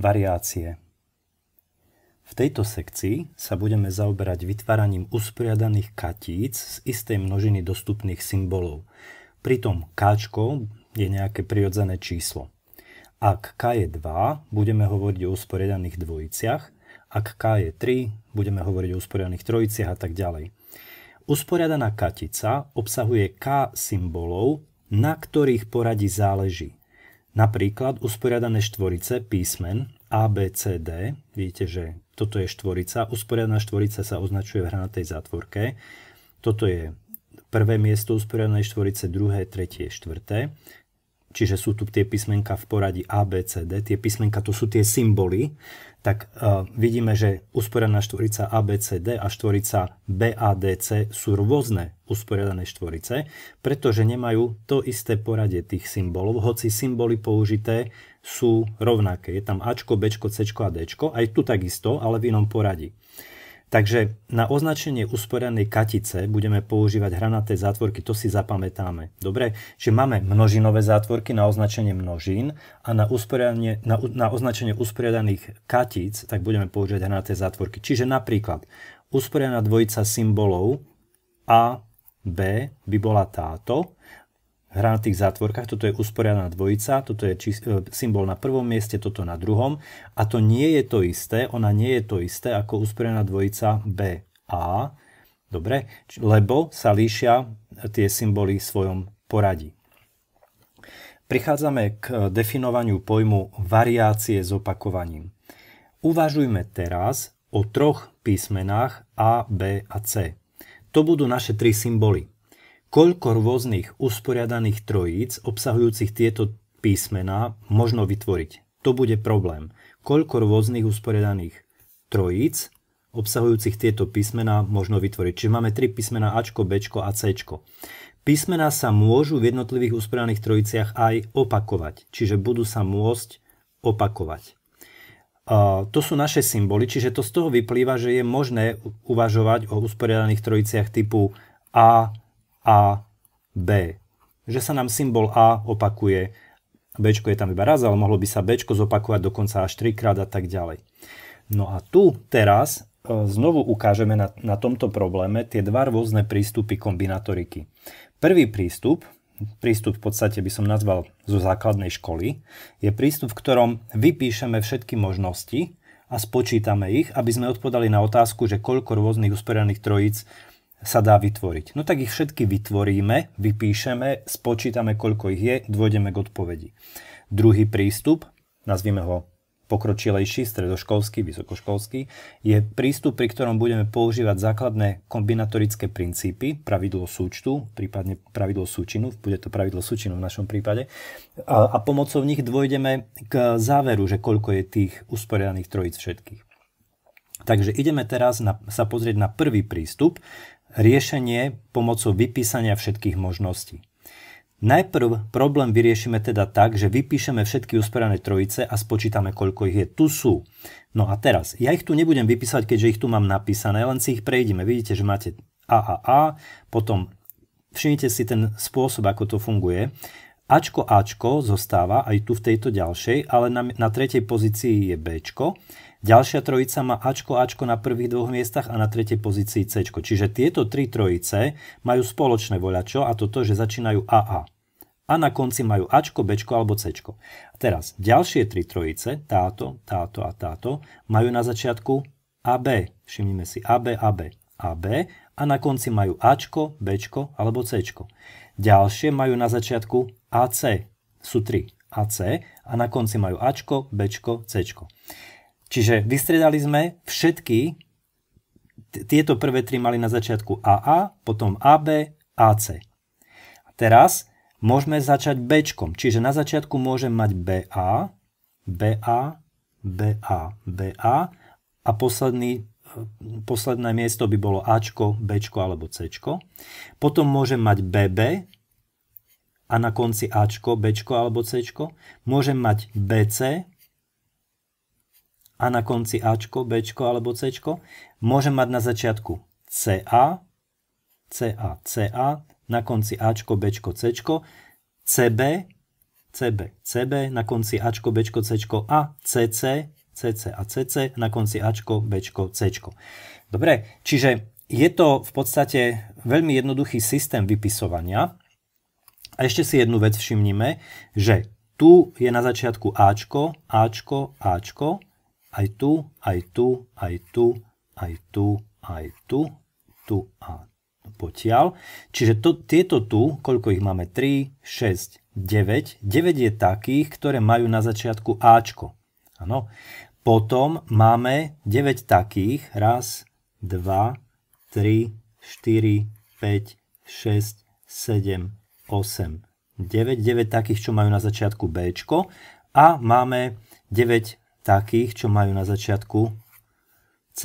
Variácie V tejto sekcii sa budeme zaoberať vytváraním usporiadaných katíc z istej množiny dostupných symbolov. Pritom k je nejaké prirodzené číslo. Ak k je 2, budeme hovoriť o usporiadaných dvojiciach, ak k je 3, budeme hovoriť o usporiadaných trojiciach a tak ďalej. Usporiadaná katica obsahuje k symbolov, na ktorých poradí záleží. Napríklad usporiadané štvorice písmen A, B, C, D, vidíte, že toto je štvorica, usporiadaná štvorica sa označuje v hranatej zátvorke, toto je prvé miesto usporiadanej štvorice, druhé, tretie, štvrté, čiže sú tu tie písmenka v poradí A, B, C, D, tie písmenka to sú tie symboly, tak uh, vidíme, že usporiadaná štvorica ABCD a štvorica BADC sú rôzne usporiadané štvorice, pretože nemajú to isté poradie tých symbolov, hoci symboly použité sú rovnaké. Je tam Ačko, Bčko, Cčko a Dčko, aj tu takisto, ale v inom poradí. Takže na označenie usporiadnej katice budeme používať hranaté zátvorky, to si zapamätáme. Dobre, že máme množinové zátvorky na označenie množín a na, na, na označenie usporiadaných katíc tak budeme používať hranaté zátvorky. Čiže napríklad usporiadaná dvojica symbolov A, B by bola táto tých zátvorkách, toto je usporiadaná dvojica, toto je či, e, symbol na prvom mieste, toto na druhom a to nie je to isté, ona nie je to isté ako usporiadaná dvojica BA, dobre, lebo sa líšia tie symboly v svojom poradí. Prichádzame k e, definovaniu pojmu variácie s opakovaním. Uvažujme teraz o troch písmenách A, B a C. To budú naše tri symboly koľko rôznych usporiadaných trojíc obsahujúcich tieto písmená možno vytvoriť. To bude problém. Koľko rôznych usporiadaných trojíc obsahujúcich tieto písmená možno vytvoriť. Čiže máme tri písmená Ačko, Bčko a Cčko. Písmená sa môžu v jednotlivých usporiadaných trojiciach aj opakovať, čiže budú sa môcť opakovať. To sú naše symboly, čiže to z toho vyplýva, že je možné uvažovať o usporiadaných trojiciach typu A, a, B. Že sa nám symbol A opakuje, B je tam iba raz, ale mohlo by sa B zopakovať dokonca až trikrát a tak ďalej. No a tu teraz e, znovu ukážeme na, na tomto probléme tie dva rôzne prístupy kombinatoriky. Prvý prístup, prístup v podstate by som nazval zo základnej školy, je prístup, v ktorom vypíšeme všetky možnosti a spočítame ich, aby sme odpovedali na otázku, že koľko rôznych usporiadaných trojíc sa dá vytvoriť. No tak ich všetky vytvoríme, vypíšeme, spočítame, koľko ich je, dôjdeme k odpovedi. Druhý prístup, nazvime ho pokročilejší, stredoškolský, vysokoškolský, je prístup, pri ktorom budeme používať základné kombinatorické princípy, pravidlo súčtu, prípadne pravidlo súčinu, bude to pravidlo súčinu v našom prípade, a, a pomocou nich dôjdeme k záveru, že koľko je tých usporiadaných trojíc všetkých. Takže ideme teraz na, sa pozrieť na prvý prístup, riešenie pomocou vypísania všetkých možností. Najprv problém vyriešime teda tak, že vypíšeme všetky usporané trojice a spočítame, koľko ich je. Tu sú. No a teraz, ja ich tu nebudem vypísať, keďže ich tu mám napísané, len si ich prejdeme. Vidíte, že máte AAA, potom všimnite si ten spôsob, ako to funguje. Ačko Ačko zostáva aj tu v tejto ďalšej, ale na, na tretej pozícii je Bčko Ďalšia trojica má Ačko, Ačko na prvých dvoch miestach a na tretej pozícii C. Čiže tieto tri trojice majú spoločné voľačo a toto, že začínajú AA. A na konci majú Ačko, Bčko alebo Cčko. A teraz ďalšie tri trojice, táto, táto a táto, majú na začiatku AB. Všimnime si AB, AB, AB a na konci majú Ačko, Bčko alebo Cčko. Ďalšie majú na začiatku AC. Sú tri AC a na konci majú Ačko, Bčko, Cčko. Čiže vystriedali sme všetky, tieto prvé tri mali na začiatku AA, potom AB, AC. A teraz môžeme začať B, čiže na začiatku môžem mať BA, BA, BA, BA a posledný, e, posledné miesto by bolo Ačko, Bčko alebo Cčko. Potom môžem mať BB, a na konci Ačko, Bčko alebo Cčko. Môžem mať BC a na konci Ačko, Bčko alebo Cčko. Môžem mať na začiatku CA, CA, CA, na konci Ačko, Bčko, Cčko, CB, CB, CB, na konci Ačko, Bčko, Cčko a CC, CC a CC, na konci Ačko, Bčko, Cčko. Dobre, čiže je to v podstate veľmi jednoduchý systém vypisovania. A ešte si jednu vec všimnime, že tu je na začiatku Ačko, Ačko, Ačko, aj tu, aj tu, aj tu, aj tu, aj tu, tu a potiaľ. Čiže to, tieto tu, koľko ich máme? 3, 6, 9. 9 je takých, ktoré majú na začiatku Ačko. Áno. Potom máme 9 takých. Raz, 2, 3, 4, 5, 6, 7, 8, 9. 9 takých, čo majú na začiatku Bčko. A máme 9 takých, čo majú na začiatku C.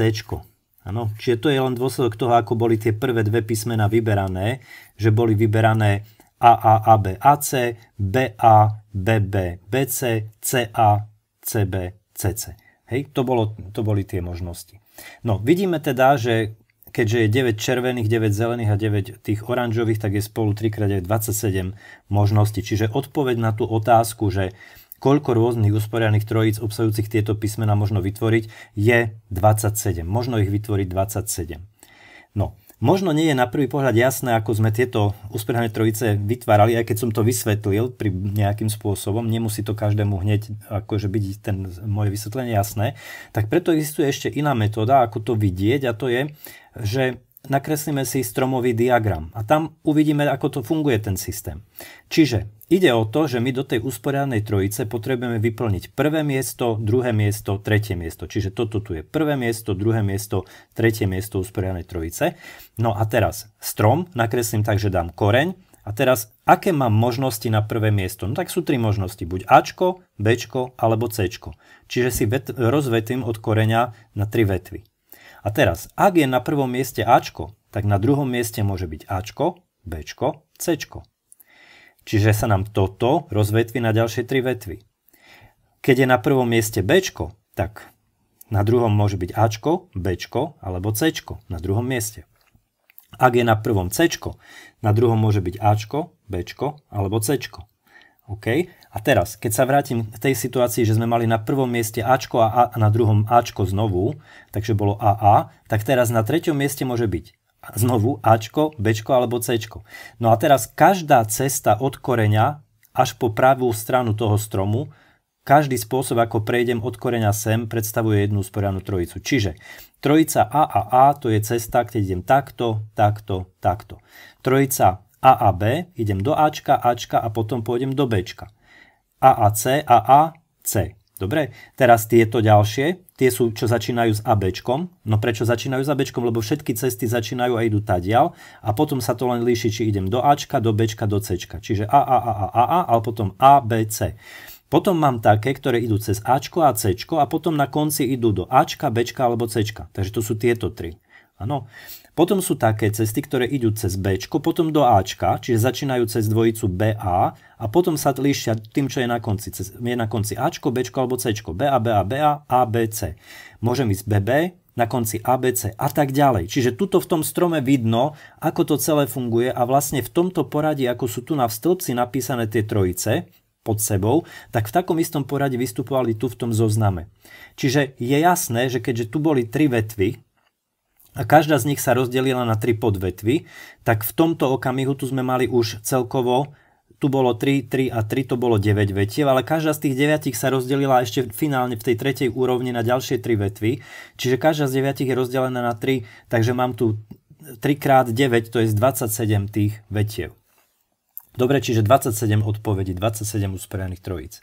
Ano? Čiže to je len dôsledok toho, ako boli tie prvé dve písmena vyberané, že boli vyberané AA, AB, AC, BA, BB, BC, CA, CB, CC. Hej, to, bolo, to boli tie možnosti. No, vidíme teda, že keďže je 9 červených, 9 zelených a 9 tých oranžových, tak je spolu 3 x 27 možností. Čiže odpoveď na tú otázku, že koľko rôznych usporiadaných trojíc obsahujúcich tieto písmena možno vytvoriť, je 27. Možno ich vytvoriť 27. No, možno nie je na prvý pohľad jasné, ako sme tieto usporiadané trojice vytvárali, aj keď som to vysvetlil pri nejakým spôsobom, nemusí to každému hneď akože byť ten moje vysvetlenie jasné, tak preto existuje ešte iná metóda, ako to vidieť a to je, že nakreslíme si stromový diagram a tam uvidíme, ako to funguje ten systém. Čiže ide o to, že my do tej usporiadnej trojice potrebujeme vyplniť prvé miesto, druhé miesto, tretie miesto. Čiže toto tu je prvé miesto, druhé miesto, tretie miesto usporiadnej trojice. No a teraz strom nakreslím tak, že dám koreň a teraz, aké mám možnosti na prvé miesto? No tak sú tri možnosti, buď Ačko, Bčko alebo Cčko. Čiže si rozvetím od koreňa na tri vetvy. A teraz, ak je na prvom mieste Ačko, tak na druhom mieste môže byť Ačko, Bčko, Cčko. Čiže sa nám toto rozvetví na ďalšie tri vetvy. Keď je na prvom mieste Bčko, tak na druhom môže byť Ačko, Bčko alebo Cčko na druhom mieste. Ak je na prvom Cčko, na druhom môže byť Ačko, Bčko alebo Cčko. OK? A teraz, keď sa vrátim k tej situácii, že sme mali na prvom mieste Ačko a A a na druhom Ačko znovu, takže bolo AA, tak teraz na treťom mieste môže byť znovu Ačko, Bčko alebo Cčko. No a teraz každá cesta od koreňa až po pravú stranu toho stromu, každý spôsob, ako prejdem od koreňa sem, predstavuje jednu sporiadnu trojicu. Čiže trojica A a A to je cesta, keď idem takto, takto, takto. Trojica a a B, idem do Ačka, Ačka a potom pôjdem do Bčka. A a C, A a C. Dobre, teraz tieto ďalšie, tie sú, čo začínajú s ABčkom. No prečo začínajú s ABčkom? Lebo všetky cesty začínajú a idú tadial a potom sa to len líši, či idem do Ačka, do Bčka, do Cčka. Čiže A, A, A, A, A, A, ale potom A, B, C. Potom mám také, ktoré idú cez Ačko a Cčko a potom na konci idú do Ačka, Bčka alebo Cčka. Takže to sú tieto tri. Áno. Potom sú také cesty, ktoré idú cez B, potom do A, čiže začínajú cez dvojicu BA a potom sa líšia tým, čo je na konci. Je na konci A, B alebo C. BA, BA, BA, A, B, C. Môžem ísť BB, na konci ABC a tak ďalej. Čiže tuto v tom strome vidno, ako to celé funguje a vlastne v tomto poradí, ako sú tu na stĺpci napísané tie trojice, pod sebou, tak v takom istom poradí vystupovali tu v tom zozname. Čiže je jasné, že keďže tu boli tri vetvy, a každá z nich sa rozdelila na tri podvetvy, tak v tomto okamihu tu sme mali už celkovo tu bolo 3, 3 a 3, to bolo 9 vetiev, ale každá z tých 9 sa rozdelila ešte finálne v tej tretej úrovni na ďalšie 3 vetvy, čiže každá z 9 je rozdelená na 3, takže mám tu 3 x 9, to je 27 tých vetiev. Dobre, čiže 27 odpovedí, 27 usporiadaných trojíc.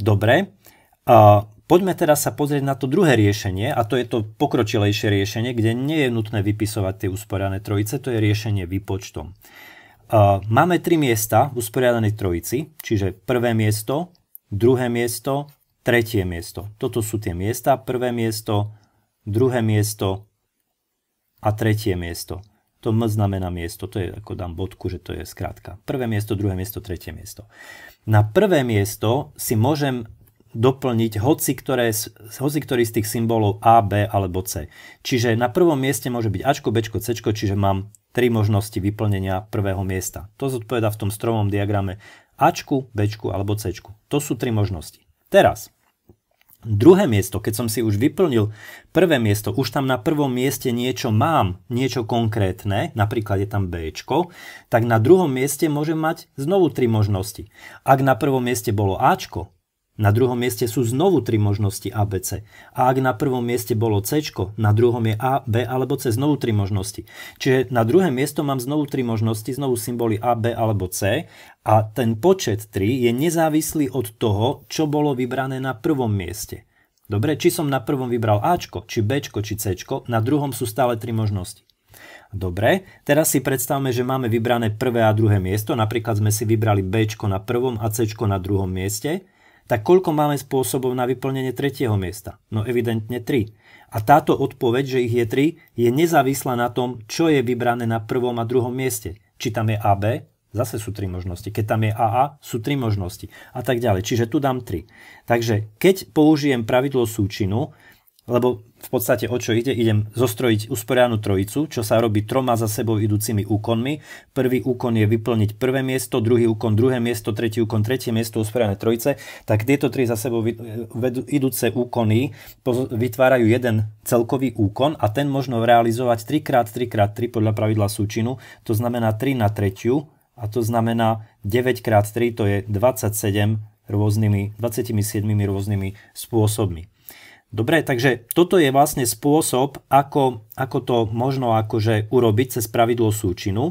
Dobre, uh, Poďme teraz sa pozrieť na to druhé riešenie, a to je to pokročilejšie riešenie, kde nie je nutné vypisovať tie usporiadané trojice, to je riešenie výpočtom. Máme tri miesta v usporiadanej trojici, čiže prvé miesto, druhé miesto, tretie miesto. Toto sú tie miesta, prvé miesto, druhé miesto a tretie miesto. To M znamená miesto, to je ako dám bodku, že to je skrátka. Prvé miesto, druhé miesto, tretie miesto. Na prvé miesto si môžem doplniť hoci, ktoré, hoci ktorý z tých symbolov A, B alebo C. Čiže na prvom mieste môže byť Ačko, Bčko, Cčko, čiže mám tri možnosti vyplnenia prvého miesta. To zodpoveda v tom stromom diagrame Ačku, Bčku alebo Cčku. To sú tri možnosti. Teraz, druhé miesto, keď som si už vyplnil prvé miesto, už tam na prvom mieste niečo mám, niečo konkrétne, napríklad je tam B, tak na druhom mieste môžem mať znovu tri možnosti. Ak na prvom mieste bolo Ačko, na druhom mieste sú znovu tri možnosti ABC. A ak na prvom mieste bolo C, na druhom je A, B alebo C, znovu tri možnosti. Čiže na druhé miesto mám znovu tri možnosti, znovu symboly A, B alebo C a ten počet 3 je nezávislý od toho, čo bolo vybrané na prvom mieste. Dobre, či som na prvom vybral Ačko, či Bčko, či Cčko, na druhom sú stále tri možnosti. Dobre, teraz si predstavme, že máme vybrané prvé a druhé miesto, napríklad sme si vybrali Bčko na prvom a Cčko na druhom mieste tak koľko máme spôsobov na vyplnenie tretieho miesta? No evidentne tri. A táto odpoveď, že ich je tri, je nezávislá na tom, čo je vybrané na prvom a druhom mieste. Či tam je AB, zase sú tri možnosti. Keď tam je AA, sú tri možnosti. A tak ďalej. Čiže tu dám 3. Takže keď použijem pravidlo súčinu, lebo v podstate o čo ide, idem zostrojiť usporiadanú trojicu, čo sa robí troma za sebou idúcimi úkonmi. Prvý úkon je vyplniť prvé miesto, druhý úkon druhé miesto, tretí úkon tretie miesto usporiadané trojice, tak tieto tri za sebou idúce úkony vytvárajú jeden celkový úkon a ten možno realizovať 3x3x3 podľa pravidla súčinu, to znamená 3 na tretiu a to znamená 9x3, to je 27 rôznymi, 27 rôznymi spôsobmi. Dobre, takže toto je vlastne spôsob, ako, ako to možno akože urobiť cez pravidlo súčinu.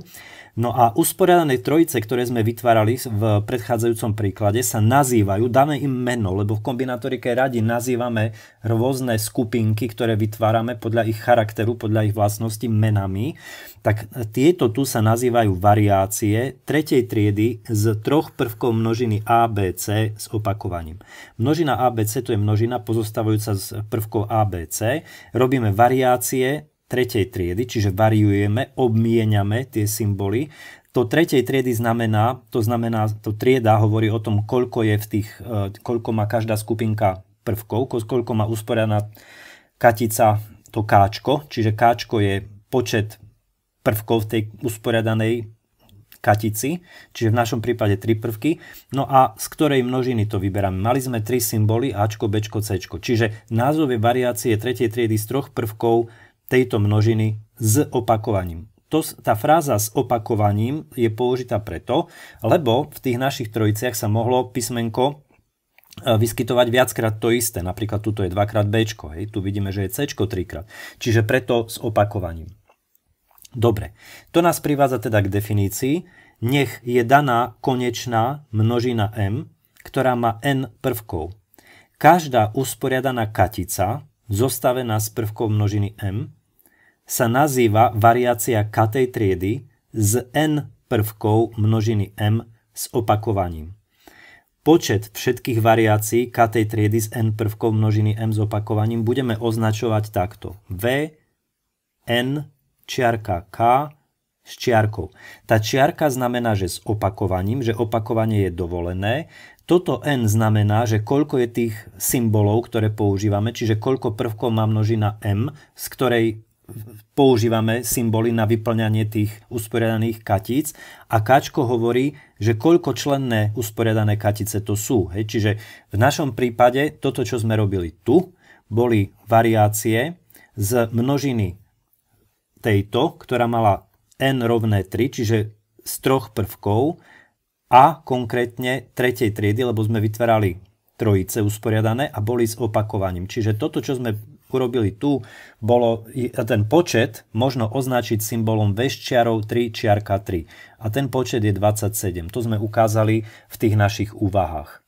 No a usporiadané trojice, ktoré sme vytvárali v predchádzajúcom príklade, sa nazývajú, dáme im meno, lebo v kombinatorike radi nazývame rôzne skupinky, ktoré vytvárame podľa ich charakteru, podľa ich vlastnosti menami. Tak tieto tu sa nazývajú variácie tretej triedy z troch prvkov množiny ABC s opakovaním. Množina ABC to je množina pozostávajúca z prvkov ABC. Robíme variácie tretej triedy, čiže variujeme, obmieniame tie symboly. To tretej triedy znamená, to znamená, to trieda hovorí o tom, koľko je v tých, e, koľko má každá skupinka prvkov, koľko má usporiadaná katica to káčko, čiže káčko je počet prvkov v tej usporiadanej katici, čiže v našom prípade tri prvky. No a z ktorej množiny to vyberáme? Mali sme tri symboly Ačko, Bčko, Cčko. Čiže názov je variácie tretej triedy z troch prvkov tejto množiny s opakovaním. To, tá fráza s opakovaním je použitá preto, lebo v tých našich trojiciach sa mohlo písmenko e, vyskytovať viackrát to isté. Napríklad tuto je dvakrát B, hej? tu vidíme, že je C trikrát. Čiže preto s opakovaním. Dobre, to nás privádza teda k definícii. Nech je daná konečná množina m, ktorá má n prvkov. Každá usporiadaná katica, zostavená z prvkov množiny m, sa nazýva variácia katej triedy z n prvkov množiny m s opakovaním. Počet všetkých variácií katej triedy z n prvkov množiny m s opakovaním budeme označovať takto. V n čiarka k s čiarkou. Tá čiarka znamená, že s opakovaním, že opakovanie je dovolené. Toto n znamená, že koľko je tých symbolov, ktoré používame, čiže koľko prvkov má množina m, z ktorej používame symboly na vyplňanie tých usporiadaných katíc a Kačko hovorí, že koľko členné usporiadané katice to sú. Hej. Čiže v našom prípade toto, čo sme robili tu, boli variácie z množiny tejto, ktorá mala n rovné 3, čiže z troch prvkov a konkrétne tretej triedy, lebo sme vytvárali trojice usporiadané a boli s opakovaním. Čiže toto, čo sme urobili tu, bolo ten počet možno označiť symbolom veščiarov 3 čiarka 3. A ten počet je 27. To sme ukázali v tých našich úvahách.